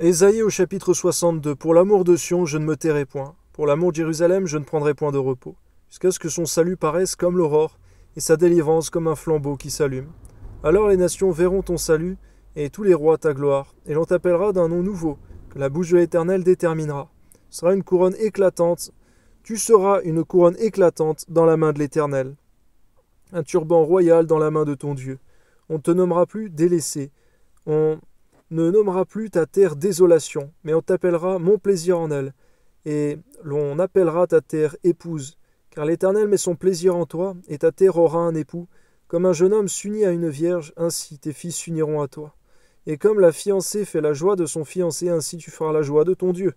Esaïe, au chapitre 62 Pour l'amour de Sion, je ne me tairai point. Pour l'amour de Jérusalem, je ne prendrai point de repos. Jusqu'à ce que son salut paraisse comme l'aurore, et sa délivrance comme un flambeau qui s'allume. Alors les nations verront ton salut, et tous les rois ta gloire, et l'on t'appellera d'un nom nouveau, que la bouche de l'Éternel déterminera. sera une couronne éclatante, tu seras une couronne éclatante dans la main de l'Éternel. Un turban royal dans la main de ton Dieu. On ne te nommera plus délaissé. On ne nommera plus ta terre désolation, mais on t'appellera mon plaisir en elle, et l'on appellera ta terre épouse, car l'Éternel met son plaisir en toi, et ta terre aura un époux. Comme un jeune homme s'unit à une vierge, ainsi tes fils s'uniront à toi. Et comme la fiancée fait la joie de son fiancé, ainsi tu feras la joie de ton Dieu.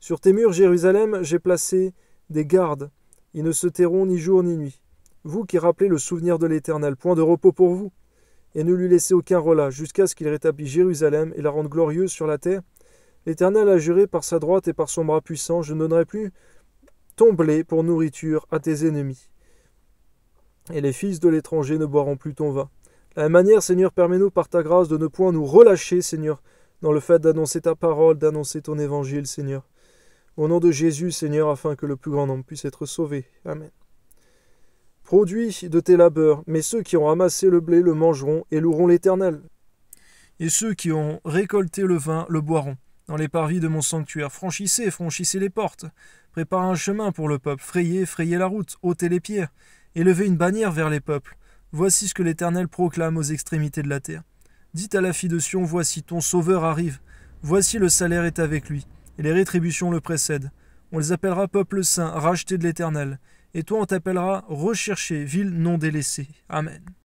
Sur tes murs, Jérusalem, j'ai placé des gardes. Ils ne se tairont ni jour ni nuit. Vous qui rappelez le souvenir de l'Éternel, point de repos pour vous et ne lui laisser aucun relâche, jusqu'à ce qu'il rétablisse Jérusalem et la rende glorieuse sur la terre. L'Éternel a juré par sa droite et par son bras puissant, je ne donnerai plus ton blé pour nourriture à tes ennemis. Et les fils de l'étranger ne boiront plus ton vin. la manière, Seigneur, permets-nous par ta grâce de ne point nous relâcher, Seigneur, dans le fait d'annoncer ta parole, d'annoncer ton évangile, Seigneur. Au nom de Jésus, Seigneur, afin que le plus grand nombre puisse être sauvé. Amen. Produit de tes labeurs, mais ceux qui ont amassé le blé le mangeront et loueront l'Éternel. Et ceux qui ont récolté le vin le boiront. Dans les parvis de mon sanctuaire, franchissez, franchissez les portes. Préparez un chemin pour le peuple, frayez, frayez la route, ôtez les pierres, élevez une bannière vers les peuples. Voici ce que l'Éternel proclame aux extrémités de la terre. Dites à la fille de Sion, voici ton sauveur arrive, voici le salaire est avec lui, et les rétributions le précèdent. On les appellera peuple saint, racheté de l'Éternel et toi on t'appellera rechercher ville non délaissée. Amen.